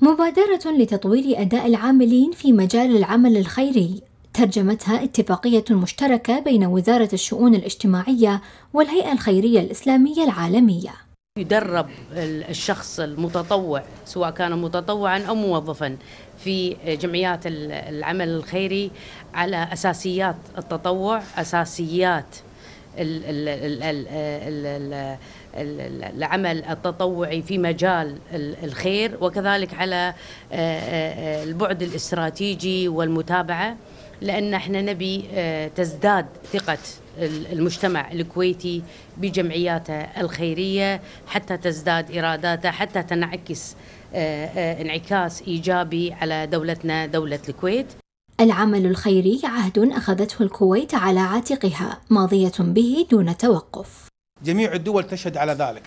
مبادرة لتطوير أداء العاملين في مجال العمل الخيري ترجمتها اتفاقية مشتركة بين وزارة الشؤون الاجتماعية والهيئة الخيرية الإسلامية العالمية يدرب الشخص المتطوع سواء كان متطوعا او موظفا في جمعيات العمل الخيري على اساسيات التطوع اساسيات العمل التطوعي في مجال الخير وكذلك على آه، آه، البعد الاستراتيجي والمتابعه لان احنا نبي آه، تزداد ثقه المجتمع الكويتي بجمعياته الخيريه حتى تزداد اراداته حتى تنعكس انعكاس ايجابي على دولتنا دوله الكويت العمل الخيري عهد أخذته الكويت على عاتقها ماضية به دون توقف جميع الدول تشهد على ذلك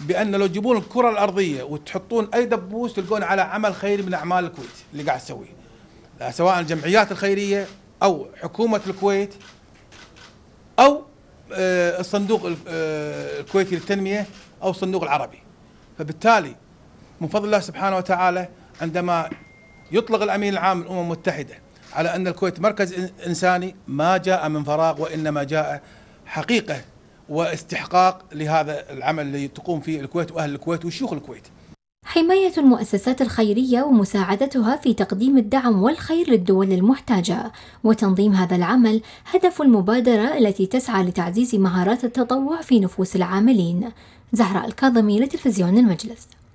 بأن لو تجيبون الكرة الأرضية وتحطون أي دبوس تلقون على عمل خيري من أعمال الكويت اللي قاعد تسويه سواء الجمعيات الخيرية أو حكومة الكويت أو آه، الصندوق آه، الكويتي للتنمية أو الصندوق العربي فبالتالي من فضل الله سبحانه وتعالى عندما يطلق الامين العام للامم المتحده على ان الكويت مركز انساني ما جاء من فراغ وانما جاء حقيقه واستحقاق لهذا العمل اللي تقوم فيه الكويت واهل الكويت وشيوخ الكويت. حماية المؤسسات الخيرية ومساعدتها في تقديم الدعم والخير للدول المحتاجة وتنظيم هذا العمل هدف المبادرة التي تسعى لتعزيز مهارات التطوع في نفوس العاملين. زهراء الكاظمي لتلفزيون المجلس.